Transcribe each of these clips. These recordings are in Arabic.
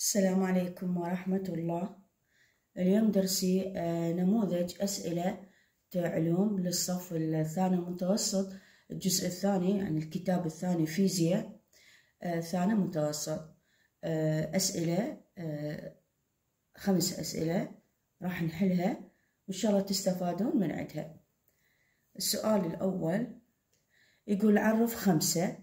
السلام عليكم ورحمة الله اليوم درسي آه، نموذج أسئلة علوم للصف الثاني المتوسط الجزء الثاني عن يعني الكتاب الثاني فيزياء آه، ثاني متوسط آه، أسئلة خمس أسئلة راح نحلها وإن شاء الله تستفادون من عدها السؤال الأول يقول عرف خمسة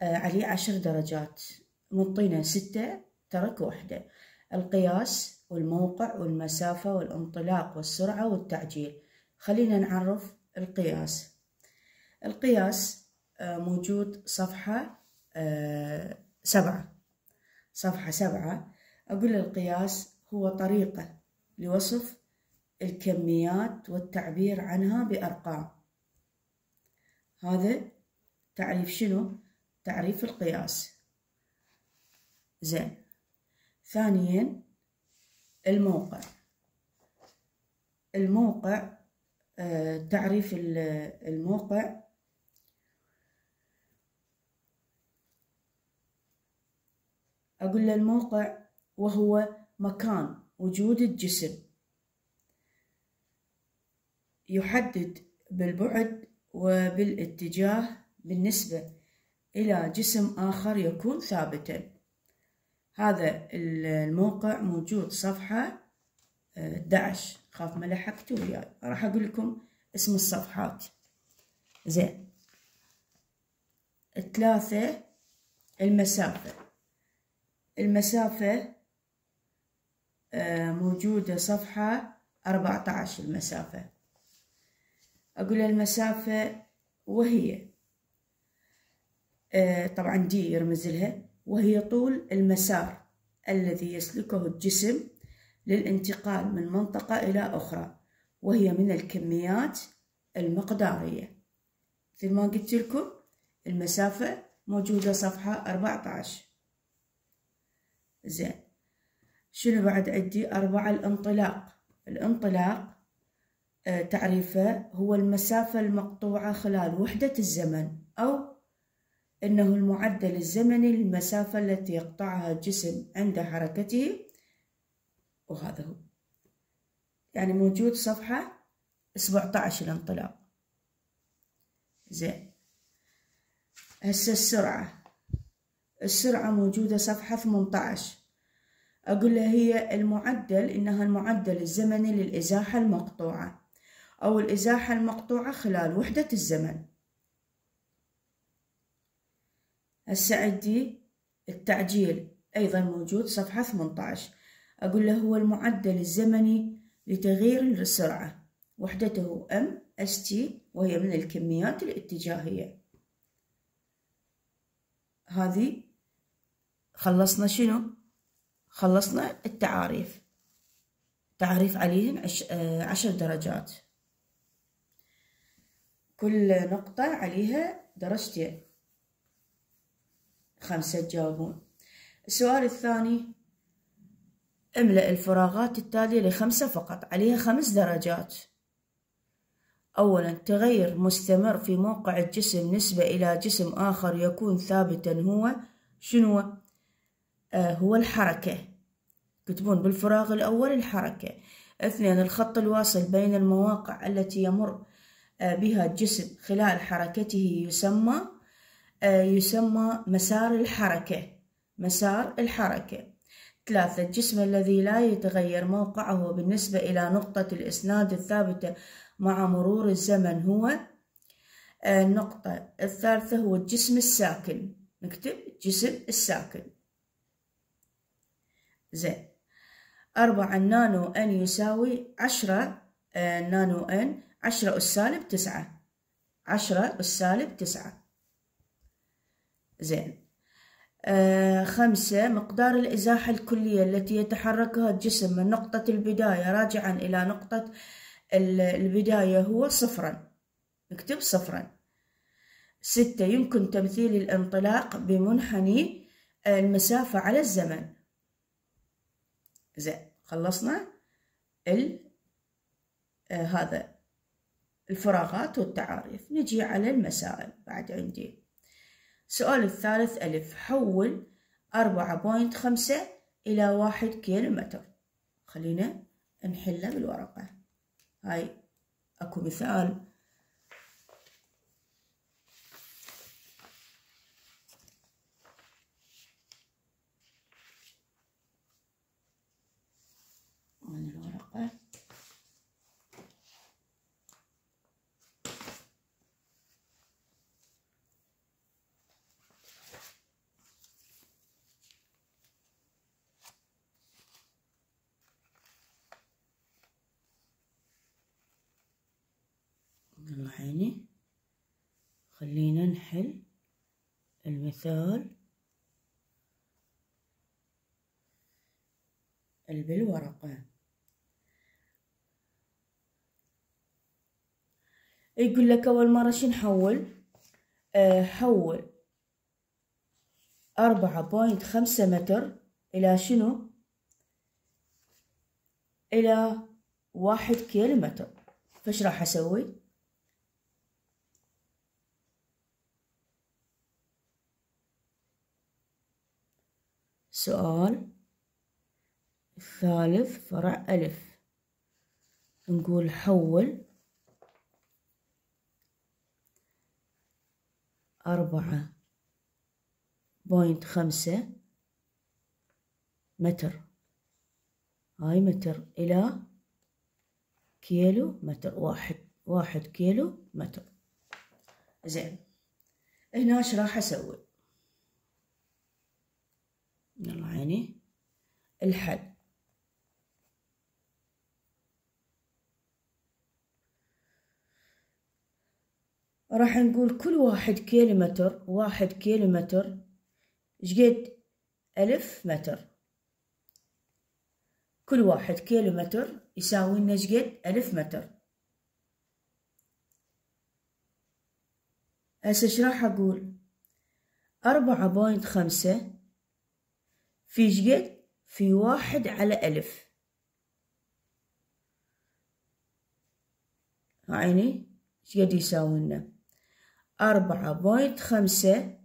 عليه عشر درجات منطينا ستة ترك وحده القياس والموقع والمسافة والانطلاق والسرعة والتعجيل خلينا نعرف القياس القياس آه، موجود صفحة آه، سبعة صفحة سبعة أقول القياس هو طريقة لوصف الكميات والتعبير عنها بأرقام هذا تعريف شنو؟ تعريف القياس زين ثانيا الموقع الموقع آه، تعريف الموقع أقول له الموقع وهو مكان وجود الجسم يحدد بالبعد وبالاتجاه بالنسبة إلى جسم آخر يكون ثابتاً هذا الموقع موجود صفحة 11 آه، خاف ما لحقتوا وياي يعني. راح اقول لكم اسم الصفحات زين ثلاثة المسافة المسافة آه، موجودة صفحة أربعة عشر المسافة أقول المسافة وهي آه، طبعا دي يرمز لها وهي طول المسار الذي يسلكه الجسم للانتقال من منطقة إلى أخرى وهي من الكميات المقدارية مثل ما قلت لكم المسافة موجودة صفحة 14 زين شنو بعد عندي أربعة الانطلاق الانطلاق آه، تعريفه هو المسافة المقطوعة خلال وحدة الزمن أو أنه المعدل الزمني للمسافة التي يقطعها الجسم عند حركته وهذا هو يعني موجود صفحة 17 الانطلاق زين هسه السرعة السرعة موجودة صفحة 18 أقول لها هي المعدل إنها المعدل الزمني للإزاحة المقطوعة أو الإزاحة المقطوعة خلال وحدة الزمن هسه عندي التعجيل أيضا موجود صفحة 18 أقول له هو المعدل الزمني لتغيير السرعة وحدته أم اس تي وهي من الكميات الاتجاهية هذه خلصنا شنو؟ خلصنا التعاريف تعريف عليهم آه، عشر درجات كل نقطة عليها درجتين خمسة تجاوبون السؤال الثاني املأ الفراغات التالية لخمسة فقط عليها خمس درجات أولا تغير مستمر في موقع الجسم نسبة إلى جسم آخر يكون ثابتا هو شنو آه هو الحركة كتبون بالفراغ الأول الحركة اثنين الخط الواصل بين المواقع التي يمر آه بها الجسم خلال حركته يسمى آه، يسمى مسار الحركة مسار الحركة ثلاثة الجسم الذي لا يتغير موقعه بالنسبة إلى نقطة الإسناد الثابتة مع مرور الزمن هو النقطة آه، الثالثة هو الجسم الساكن نكتب جسم الساكن زين أربعة النانو أن يساوي عشرة آه، نانو أن عشرة السالب تسعة عشرة السالب تسعة زين آه خمسة مقدار الإزاحة الكلية التي يتحركها الجسم من نقطة البداية راجعا إلى نقطة البداية هو صفرا نكتب صفرا ستة يمكن تمثيل الانطلاق بمنحني المسافة على الزمن زين خلصنا ال آه هذا الفراغات والتعاريف نجي على المسائل بعد عندي السؤال الثالث ألف حول أربعة بوينت خمسة إلى واحد كيلومتر خلينا نحله بالورقة هاي أكو مثال يعني خلينا نحل المثال بالورقة يقول لك أول مرة شو نحول أه حول أربعة بوينت خمسة متر إلى شنو إلى واحد كيلو متر فش راح أسوي السؤال الثالث فرع ألف نقول حول أربعة بوينت خمسة متر هاي متر إلى كيلو متر واحد واحد كيلو متر زين هنا ايش راح أسوي يعني الحل راح نقول كل واحد كيلومتر واحد كيلومتر شقد ألف متر كل واحد كيلومتر يساوي لنا شقد ألف متر هسه شراح راح أقول أربعة بوينت خمسة في شقد في واحد على ألف عيني شقد يساوي لنا أربعة بوينت خمسة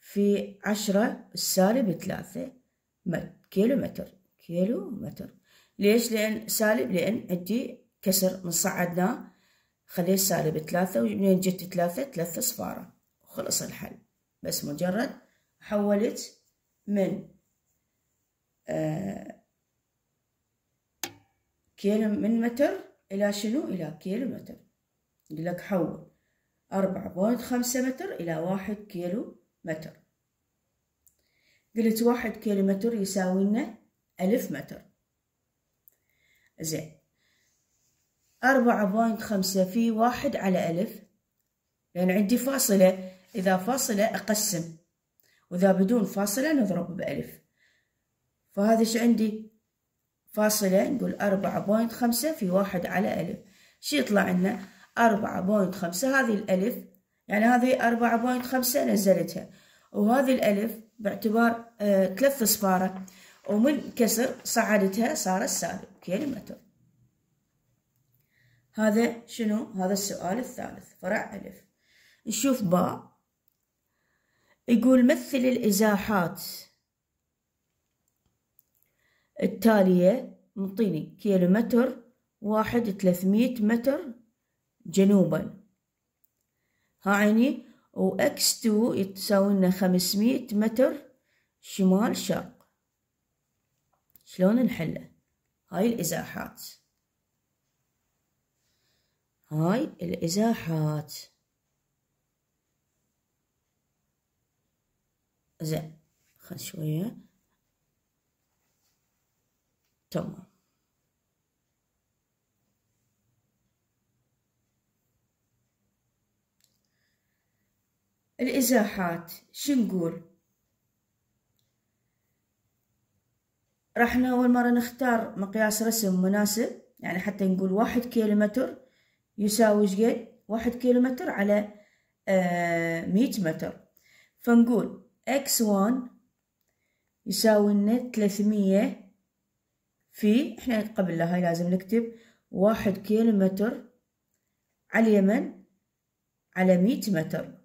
في عشرة سالب ثلاثة كيلو متر كيلو متر ليش لأن سالب لأن عندي كسر من صعدناه خليه سالب ثلاثة ومنين جت ثلاثة ثلاثة صفارة وخلص الحل بس مجرد حولت من آه، كيلو من متر إلى شنو إلى كيلو متر يقول لك حول أربعة بوينت خمسة متر إلى واحد كيلو متر قلت واحد كيلو متر يساوي لنا ألف متر زين أربعة بوينت خمسة في واحد على ألف لأن عندي فاصلة إذا فاصلة أقسم وإذا بدون فاصلة نضرب بألف فهذا شو عندي فاصلة نقول أربعة بوينت خمسة في واحد على ألف شو يطلع لنا أربعة بوينت خمسة هذه الألف يعني هذه أربعة بوينت خمسة نزلتها وهذه الألف باعتبار آه تلف صفارة ومن كسر صعدتها صار سالب متر هذا شنو هذا السؤال الثالث فرع ألف نشوف باء يقول مثل الإزاحات التالية مطيني كيلومتر واحد ثلاثمية متر جنوبا و وإكس تو يتساوي لنا خمسمية متر شمال شرق شلون نحله هاي الإزاحات هاي الإزاحات زين خل شوية Thomas. الإزاحات شو نقول راح أول مرة نختار مقياس رسم مناسب يعني حتى نقول واحد كيلومتر يساوي شقد واحد كيلومتر على آه، مية متر فنقول x1 يساوي لنا 300 في احنا قبل هاي لازم نكتب واحد كيلو متر على اليمن على مية متر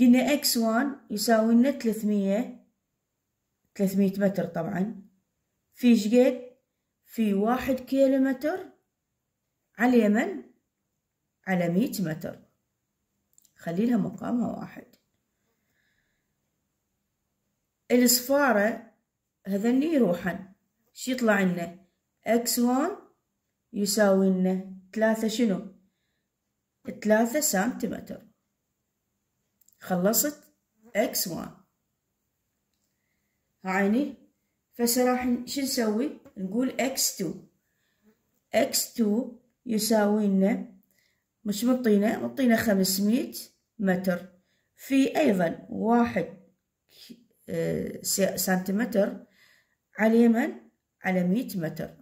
قلنا اكس وان يساوي لنا ثلاثمية ثلاثمية متر طبعا في شقد في واحد كيلو متر على اليمن على مية متر خليلها مقامها واحد الصفارة هذني يروحن شو يطلع لنا اكس ون يساوي لنا ثلاثة شنو ثلاثة سنتيمتر خلصت اكس وان عيني فسراح شو نسوي نقول اكس تو اكس تو يساوي لنا مش مطينا مطينا خمسمية متر في أيضا واحد آه، سنتيمتر على اليمن على مية متر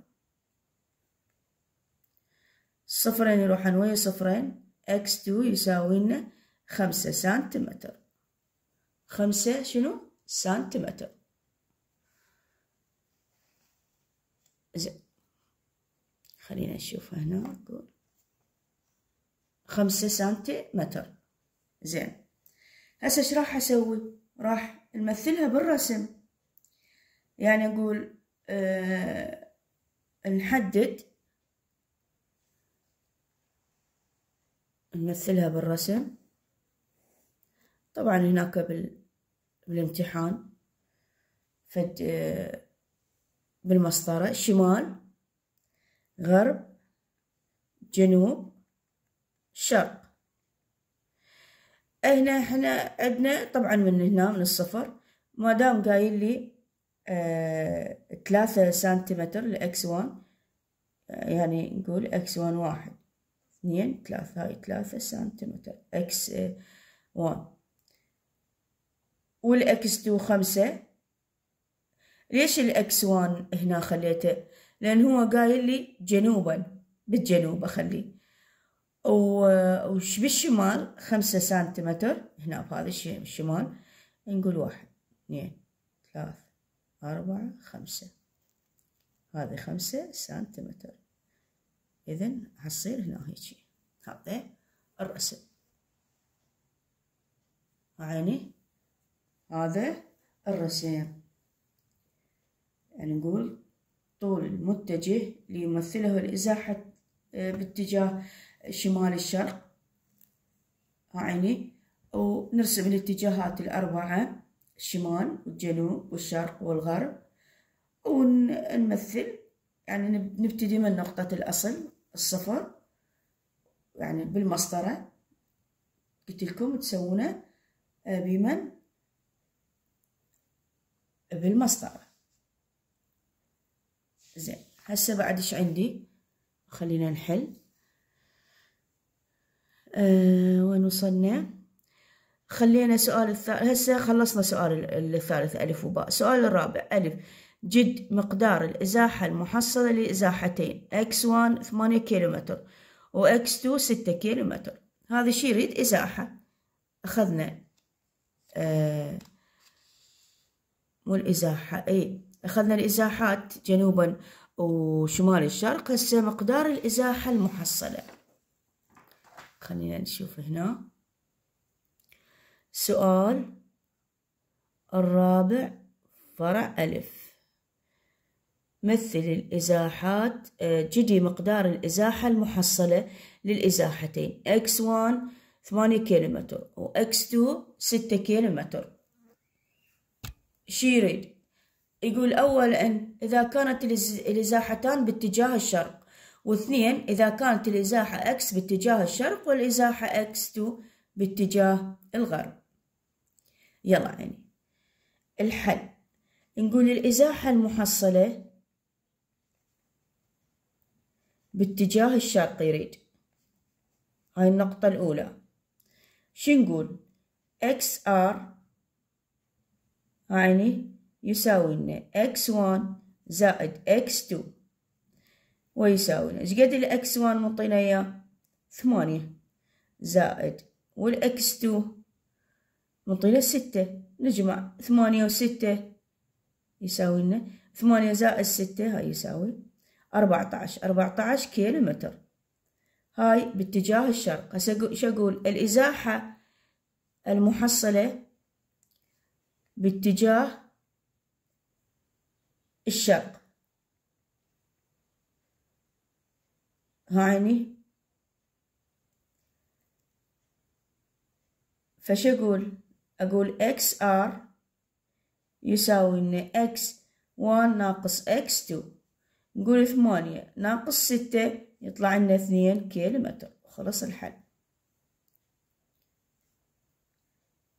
صفرين يروحن ويا صفرين اكس تو يساوي لنا خمسة سنتيمتر خمسة شنو سنتيمتر زين خلينا نشوف هنا خمسة سنتيمتر زين هسه ايش راح اسوي راح نمثلها بالرسم يعني اقول أه نحدد نمثلها بالرسم طبعا هناك بال... بالامتحان فد آه، بالمسطرة شمال غرب جنوب شرق هنا احنا عندنا طبعا من هنا من الصفر ما دام قايل لي آه، ثلاثة سنتيمتر لإكس وان آه، يعني نقول إكس وان واحد اثنين ثلاثة هاي ثلاثة سنتيمتر إكس وان والإكس تو خمسة ليش الإكس وان هنا خليته لأن هو قايل لي جنوبا بالجنوب أخليه وش بالشمال خمسة سنتيمتر هنا بهذا الشمال نقول واحد اثنين ثلاثة أربعة خمسة هذه خمسة سنتيمتر إذا حتصير هنا هيجي حطيت الرسم عيني هذا الرسم يعني نقول طول المتجه ليمثله الإزاحة آه، باتجاه شمال الشرق عيني ونرسم الاتجاهات الأربعة الشمال والجنوب والشرق والغرب ونمثل يعني نبتدي من نقطة الأصل الصفر يعني بالمسطرة قلت لكم تسوونه آه، بمن بالمسطرة زين هسه بعد ايش عندي خلينا نحل أه وين وصلنا خلينا سؤال الثالث هسه خلصنا سؤال الثالث ألف وباء سؤال الرابع ألف جد مقدار الإزاحة المحصلة لإزاحتين X1 ثمانية كيلومتر و X2 ستة كيلومتر هذا شي يريد إزاحة أخذنا آه، مو الإزاحة أي أخذنا الإزاحات جنوبا وشمال الشرق هسه مقدار الإزاحة المحصلة خلينا نشوف هنا سؤال الرابع فرع ألف مثل الإزاحات آه، جدي مقدار الإزاحة المحصلة للإزاحتين x1 8 كيلومتر و x2 6 كيلومتر شيريد يقول يقول أولا إذا كانت الإزاحتان باتجاه الشرق واثنين إذا كانت الإزاحة x باتجاه الشرق والإزاحة x2 باتجاه الغرب يلا عيني الحل نقول الإزاحة المحصلة باتجاه الشرق يريد هاي النقطة الأولى شو نقول اكس ار يعني يساوي لنا اكس 1 زائد اكس 2 ويساوي لنا ايش قد الاكس 1 مطينا اياه ثمانية زائد والاكس 2 نطيله ستة نجمع ثمانية وستة يساوي لنا ثمانية زائد ستة هاي يساوي أربعة عشر أربعة عشر كيلو متر هاي باتجاه الشرق هسه شو أقول الإزاحة المحصلة باتجاه الشرق هايني فشو أقول أقول إكس آر يساوي إن إكس وان ناقص إكس تو نقول ثمانية ناقص ستة يطلع لنا اثنين كيلومتر خلص الحل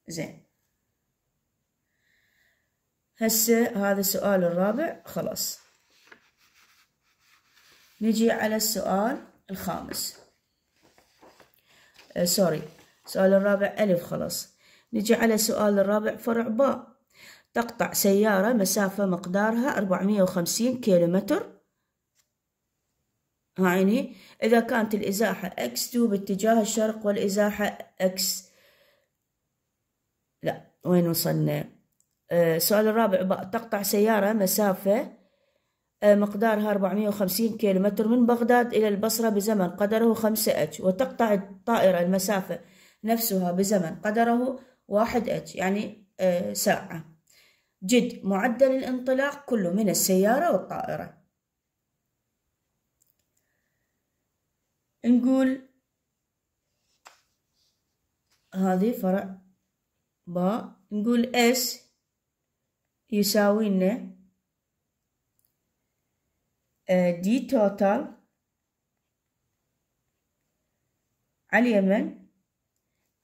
زين هسه هذا السؤال الرابع خلاص نجي على السؤال الخامس سوري آه، السؤال الرابع ألف خلاص نجي على سؤال الرابع فرع باء تقطع سيارة مسافة مقدارها 450 كيلومتر هايني إذا كانت الإزاحة X2 باتجاه الشرق والإزاحة X لا وين وصلنا السؤال آه، الرابع بقى. تقطع سيارة مسافة آه، مقدارها 450 كيلومتر من بغداد إلى البصرة بزمن قدره 5 أج وتقطع الطائرة المسافة نفسها بزمن قدره واحد اتش يعني آه، ساعة جد معدل الانطلاق كله من السيارة والطائرة نقول هذه فرع با نقول اس يساوي لنا دي توتال على اليمن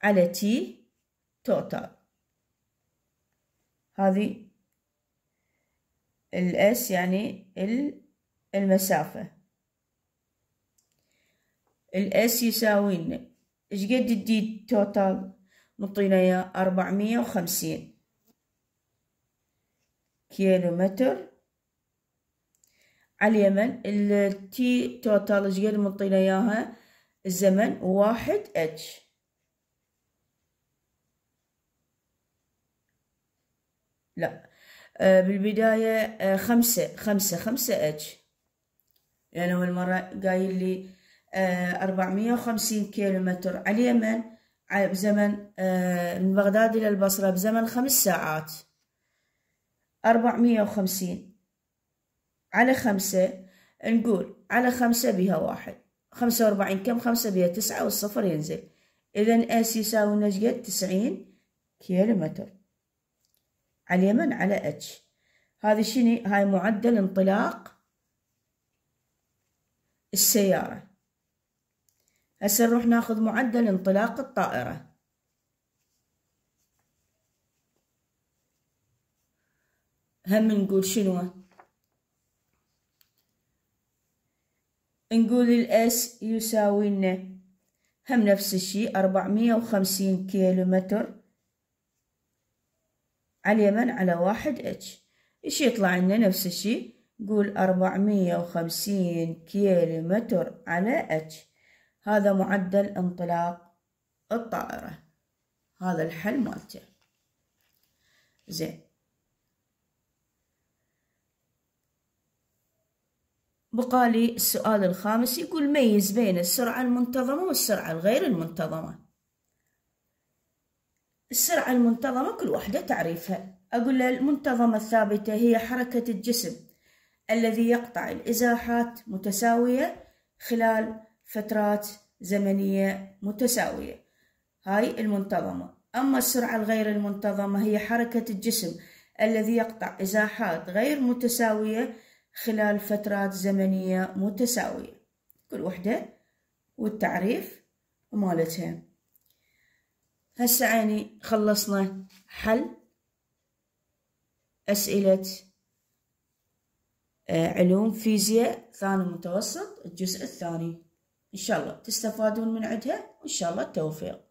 على تي توتال هذه الاس يعني المسافة الاس يساوي لنا ايش قد الدي توتال نعطينا اياه أربعمية وخمسين كيلومتر على اليمن التي توتال ايش قد منطينا اياها الزمن واحد اتش لا آه، بالبداية آه، خمسة خمسة خمسة اتش يعني أول المرة قايل لي آه، أربعمية وخمسين كيلو متر على اليمن بزمن من بغداد إلى البصرة بزمن خمس ساعات أربعمية وخمسين على خمسة نقول على خمسة بها واحد خمسة وأربعين كم خمسة بها تسعة والصفر ينزل إذا اس يساوي نجد تسعين كيلو متر على اليمن على اتش هذه شنو هاي معدل انطلاق السيارة هسه نروح ناخذ معدل انطلاق الطائرة هم نقول شنو نقول الاس يساوي لنا هم نفس الشيء أربعمية وخمسين كيلو متر اليمن على واحد اتش إيش يطلع لنا نفس الشي قول أربعمية وخمسين كيلو متر على اتش هذا معدل انطلاق الطائرة هذا الحل مالته زين بقالي السؤال الخامس يقول ميز بين السرعة المنتظمة والسرعة الغير المنتظمة السرعة المنتظمة كل واحدة تعريفها أقول المنتظمة الثابتة هي حركة الجسم الذي يقطع الإزاحات متساوية خلال فترات زمنية متساوية هاي المنتظمة أما السرعة الغير المنتظمة هي حركة الجسم الذي يقطع إزاحات غير متساوية خلال فترات زمنية متساوية كل وحدة والتعريف مالتها هسه يعني خلصنا حل أسئلة آه، علوم فيزياء ثاني متوسط الجزء الثاني إن شاء الله تستفادون من عدها وإن شاء الله التوفيق